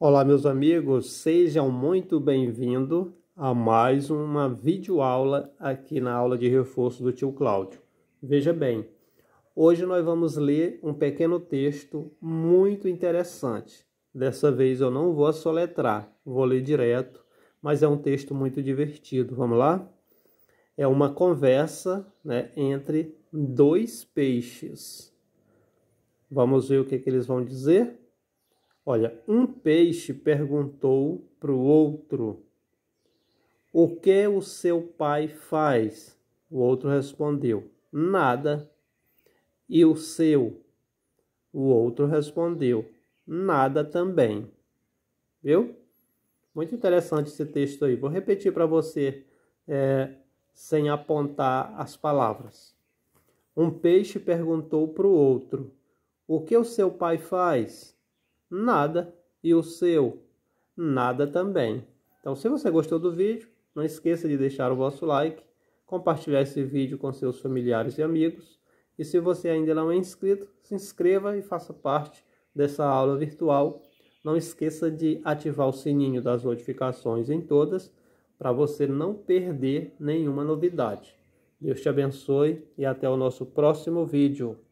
Olá, meus amigos, sejam muito bem-vindos a mais uma videoaula aqui na aula de reforço do tio Cláudio. Veja bem, hoje nós vamos ler um pequeno texto muito interessante. Dessa vez eu não vou soletrar, vou ler direto, mas é um texto muito divertido. Vamos lá? É uma conversa né, entre dois peixes. Vamos ver o que, que eles vão dizer? Olha, um peixe perguntou para o outro: O que o seu pai faz? O outro respondeu: Nada. E o seu? O outro respondeu: Nada também. Viu? Muito interessante esse texto aí. Vou repetir para você é, sem apontar as palavras. Um peixe perguntou para o outro: O que o seu pai faz? nada e o seu nada também. Então, se você gostou do vídeo, não esqueça de deixar o vosso like, compartilhar esse vídeo com seus familiares e amigos. E se você ainda não é inscrito, se inscreva e faça parte dessa aula virtual. Não esqueça de ativar o sininho das notificações em todas para você não perder nenhuma novidade. Deus te abençoe e até o nosso próximo vídeo.